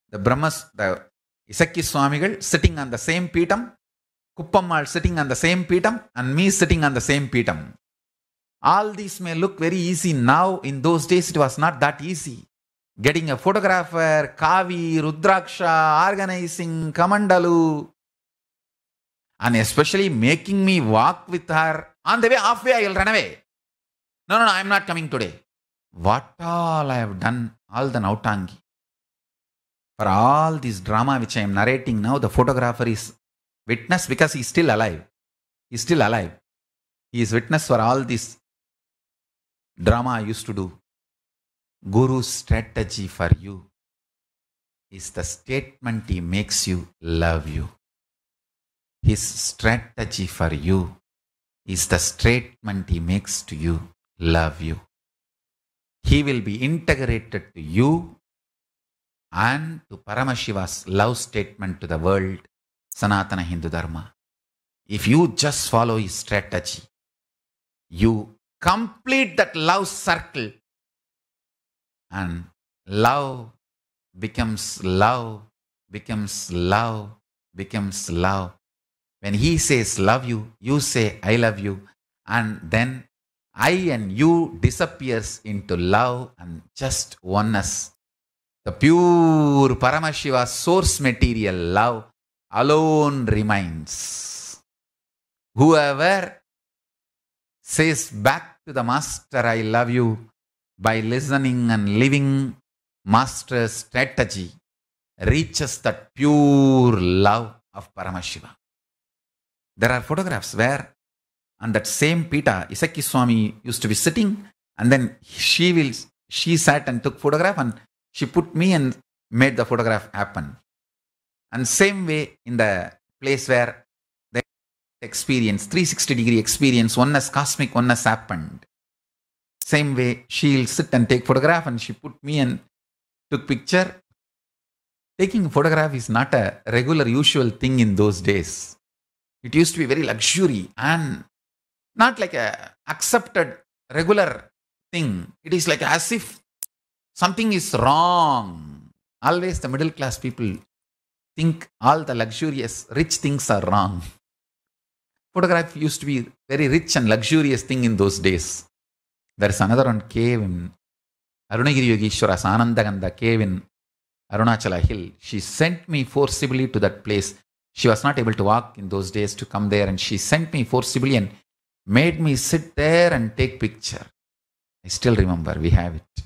the Brahmas, the Isakki Swamigal sitting on the same peetam, Kuppamal sitting on the same peetam, and me sitting on the same peetam. All these may look very easy now. In those days, it was not that easy getting a photographer, Kavi, Rudraksha, organizing Kamandalu, and especially making me walk with her. On the way, halfway, I'll run away. No, no, no, I'm not coming today. What all I have done, all the nautangi. For all this drama which I am narrating now, the photographer is witness because he is still alive. He is still alive. He is witness for all this drama I used to do. Guru's strategy for you is the statement he makes you love you. His strategy for you is the statement he makes to you love you. He will be integrated to you and to Paramashiva's love statement to the world, Sanatana Hindu Dharma. If you just follow his strategy, you complete that love circle and love becomes love becomes love becomes love when he says love you you say i love you and then i and you disappears into love and just oneness the pure Paramashiva source material love alone remains. Whoever says back to the Master, I love you, by listening and living master strategy reaches that pure love of Paramashiva. There are photographs where on that same Pita, Isaki Swami used to be sitting and then she will she sat and took photograph and she put me and made the photograph happen. And same way in the place where the experience, 360 degree experience, oneness, cosmic oneness happened. Same way, she'll sit and take photograph and she put me and took picture. Taking photograph is not a regular usual thing in those days. It used to be very luxury and not like a accepted regular thing. It is like as if something is wrong. Always the middle class people think all the luxurious rich things are wrong. Photograph used to be very rich and luxurious thing in those days. There is another one cave in Arunagiri Yogeshwara's Sanandaganda cave in Arunachala Hill. She sent me forcibly to that place. She was not able to walk in those days to come there, and she sent me forcibly and made me sit there and take picture. I still remember, we have it.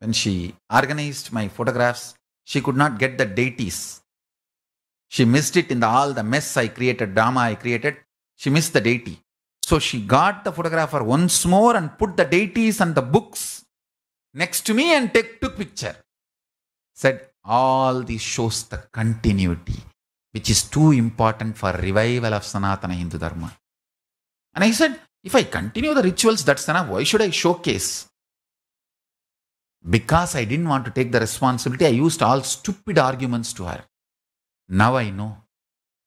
When she organized my photographs, she could not get the deities. She missed it in the, all the mess I created, drama I created. She missed the deity. So she got the photographer once more and put the deities and the books next to me and take, took picture. Said, all this shows the continuity, which is too important for revival of Sanatana Hindu Dharma. And I said, if I continue the rituals, that's enough. Why should I showcase? Because I didn't want to take the responsibility, I used all stupid arguments to her. Now I know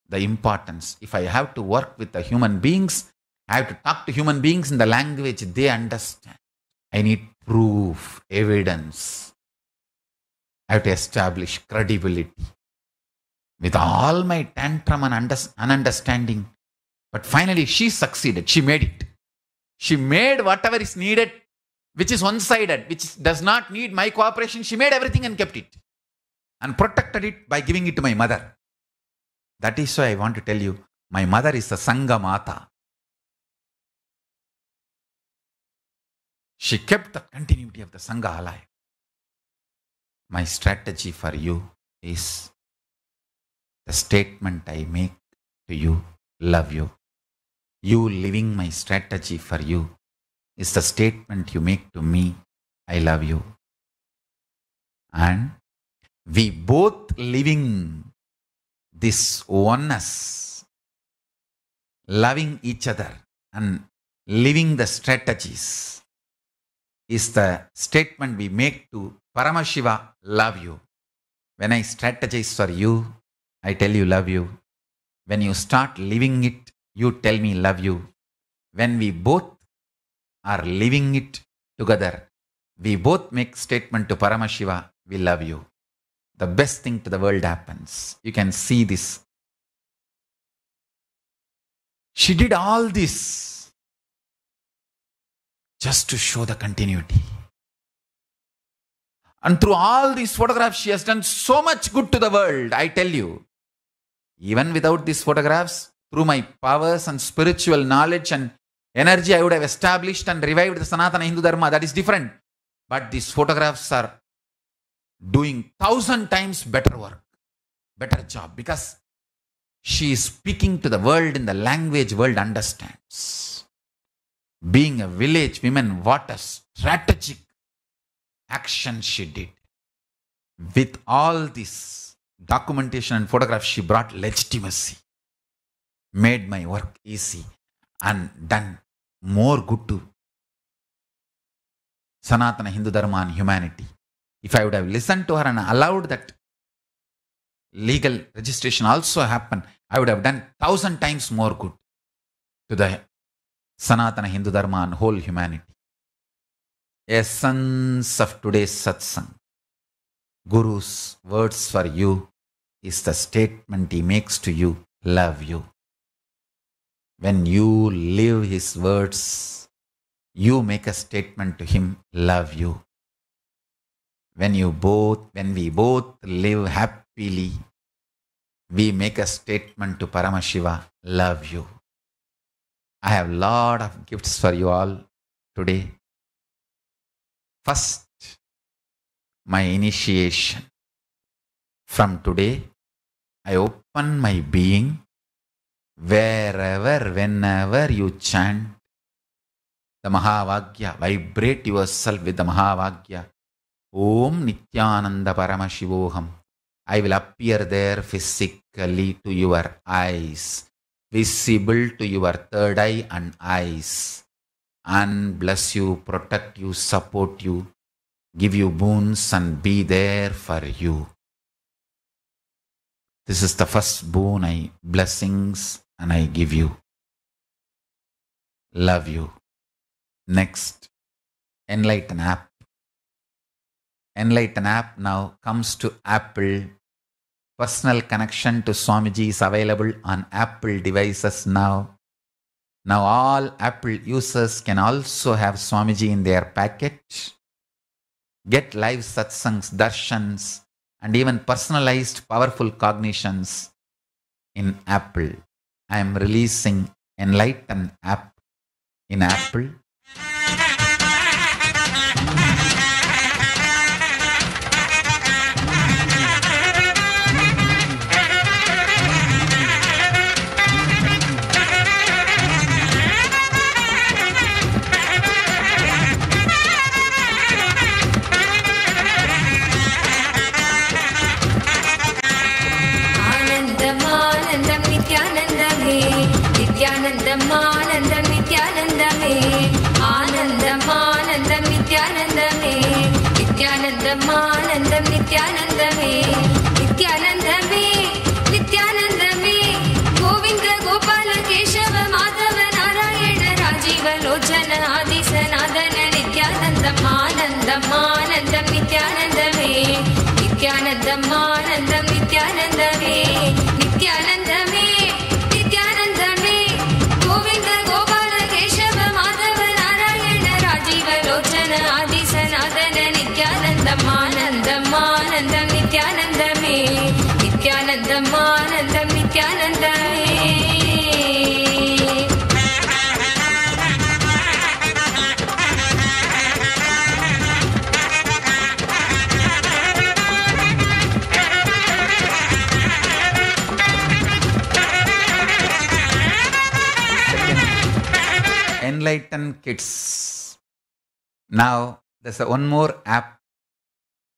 the importance. If I have to work with the human beings, I have to talk to human beings in the language they understand. I need proof, evidence. I have to establish credibility. With all my tantrum and understanding. ununderstanding. But finally, she succeeded. She made it. She made whatever is needed, which is one sided, which does not need my cooperation. She made everything and kept it and protected it by giving it to my mother. That is why I want to tell you my mother is the Sangha Mata. She kept the continuity of the Sangha alive. My strategy for you is the statement I make to you, love you. You living my strategy for you is the statement you make to me, I love you. And we both living this oneness, loving each other and living the strategies is the statement we make to Paramashiva, love you. When I strategize for you, I tell you, love you. When you start living it, you tell me, love you. When we both are living it together, we both make statement to Paramashiva, we love you. The best thing to the world happens. You can see this. She did all this just to show the continuity. And through all these photographs, she has done so much good to the world, I tell you. Even without these photographs, through my powers and spiritual knowledge and energy, I would have established and revived the Sanatana Hindu Dharma. That is different. But these photographs are doing thousand times better work, better job, because she is speaking to the world in the language world understands being a village woman, what a strategic action she did. With all this documentation and photographs, she brought legitimacy, made my work easy, and done more good to Sanatana Hindu Dharma and humanity. If I would have listened to her and allowed that legal registration also happen, I would have done thousand times more good to the Sanatana Hindu Dharma and whole humanity. Essence of today's satsang, Guru's words for you is the statement he makes to you love you. When you live his words, you make a statement to him love you. When you both, when we both live happily, we make a statement to Paramashiva love you. I have a lot of gifts for you all today. First, my initiation. From today, I open my being wherever, whenever you chant the Mahavagya, vibrate yourself with the Mahavagya. Om Nityananda Paramashivoham. I will appear there physically to your eyes visible to your third eye and eyes and bless you, protect you, support you, give you boons and be there for you. This is the first boon I blessings and I give you. Love you. Next, Enlighten app. Enlighten app now comes to Apple Personal connection to Swamiji is available on Apple devices now. Now all Apple users can also have Swamiji in their package. Get live satsangs, darshans, and even personalized powerful cognitions in Apple. I am releasing Enlighten app in Apple इत्यानन्दम् आनन्दम् इत्यानन्दमे enlighten kids. Now, there's one more app.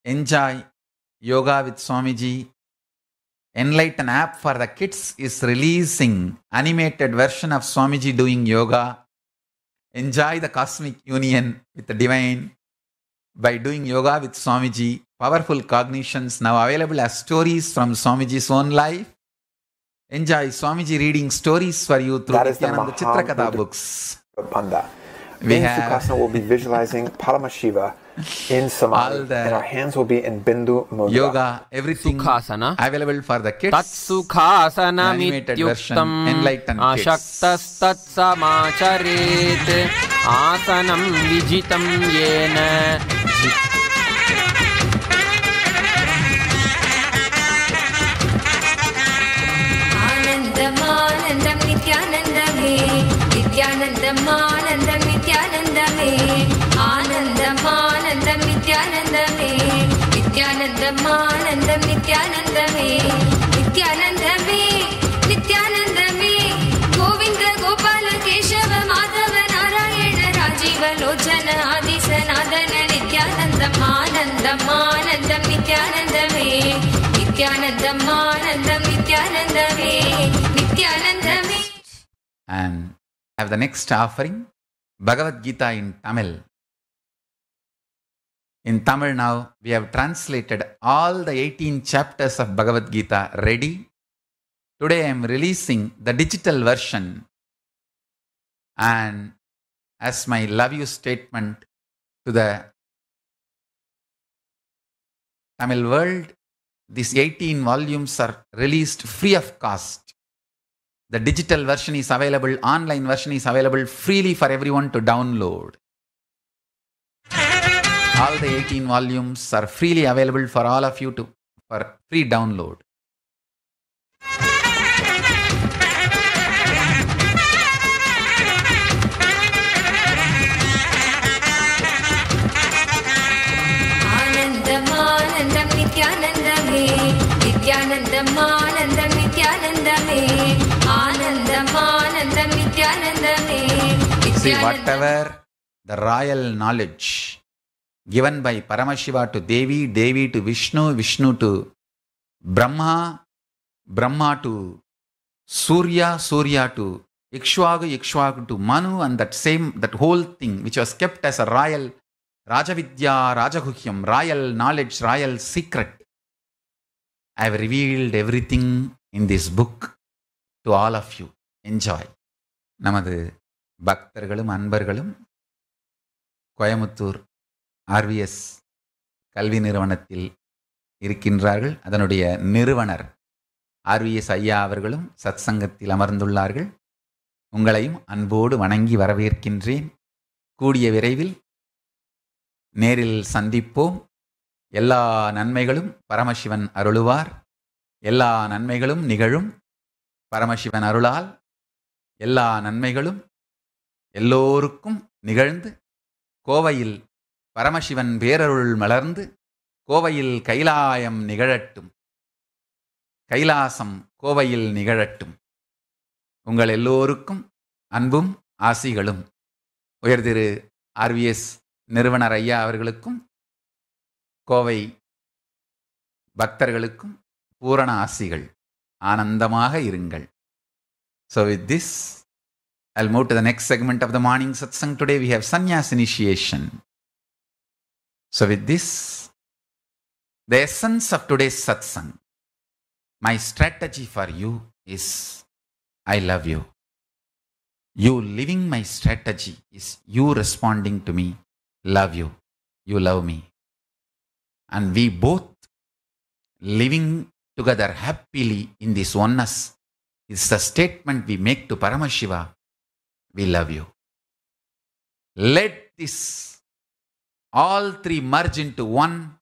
Enjoy Yoga with Swamiji. Enlighten app for the kids is releasing animated version of Swamiji doing yoga. Enjoy the cosmic union with the divine by doing yoga with Swamiji. Powerful cognitions now available as stories from Swamiji's own life. Enjoy Swamiji reading stories for you through the Chitrakatha books. Panda. We in have... Sukhasana, we'll be visualizing Paramashiva in Samadhi. The... And our hands will be in Bindu Mudra. Yoga, everything Sukhasana. available for the kids. Tat Sukhasana mityuktam ashaktastat samacharit asanam vijitam yena നിത്യാനന്ദമേ നിത്യാനന്ദമേ നിത്യാനന്ദമേ Govinda Gopala Keshava Madhava Narayana രാജീവ ലോചന നിത്യാനന്ദം ആനന്ദം ആനന്ദം നിത്യാനന്ദമേ നിത്യാനന്ദം ആനന്ദം നിത്യാനന്ദമേ നിത്യാനന്ദമേ And I have the next offering, Bhagavad Gita in Tamil. In Tamil now, we have translated all the 18 chapters of Bhagavad Gita ready. Today I am releasing the digital version. And as my love you statement to the Tamil world, these 18 volumes are released free of cost. The digital version is available, online version is available freely for everyone to download all the 18 volumes are freely available for all of you to for free download. See, whatever the royal knowledge given by Paramashiva to Devi, Devi to Vishnu, Vishnu to Brahma, Brahma to Surya, Surya to Ikshwagu, Ikshwagu to Manu, and that same, that whole thing which was kept as a royal Rajavidya, Rajaguhyam, royal knowledge, royal secret. I have revealed everything in this book to all of you. Enjoy. நமது பக்தர்களும் அன்பர்களும் Coimbatore RVS கல்வி நிறுவனத்தில் இருக்கின்றார்கள் அதனுடைய நிறுவனர் RVS ஐயா அவர்களும் சத் சங்கத்தில் அமர்ந்துள்ளார்கள் உங்களையும் அன்போடு வணங்கி வரவேற்கின்றேன் கூடிய விரைவில் நேரில் சந்திப்போம் எல்லா நன்மைகளும் பரமசிவன் அருளுவார் எல்லா நன்மைகளும் நிகழும் பரமசிவன் அருளால் எல்லா நன்மைகளும் எல்லோருக்கும் நிகழ்ந்து கோவையில் பரமசிவன் பேரருள் மலர்ந்து கோவையில் கைலாயம் நிகழட்டும் கைலாசம் கோவையில் நிகழட்டும் உங்கள் எல்லோருக்கும் அன்பும் ஆசிகளும் உயர்திரு ஆர்விஎஸ் நிறுவனர் ஐயா அவர்களுக்கும் கோவை பக்தர்களுக்கும் பூரண ஆசிகள் ஆனந்தமாக இருங்கள் so with this I move to the next segment of the morning satsang today we have sannyas initiation So, with this, the essence of today's satsang, my strategy for you is I love you. You living my strategy is you responding to me, love you, you love me. And we both living together happily in this oneness is the statement we make to Paramashiva, we love you. Let this all three merge into one.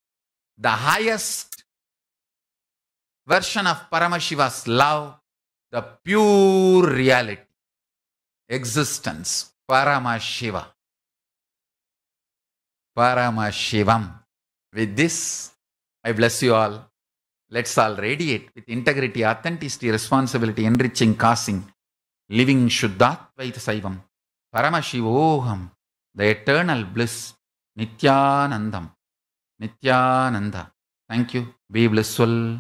The highest version of Paramashiva's love, the pure reality, existence, Paramashiva. Paramashivam. With this, I bless you all. Let's all radiate with integrity, authenticity, responsibility, enriching, casting, living Shuddhatvaita Saivam, Paramashivoham, the eternal bliss Nandam, Nityanandam. Nityananda. Thank you. Be blissful.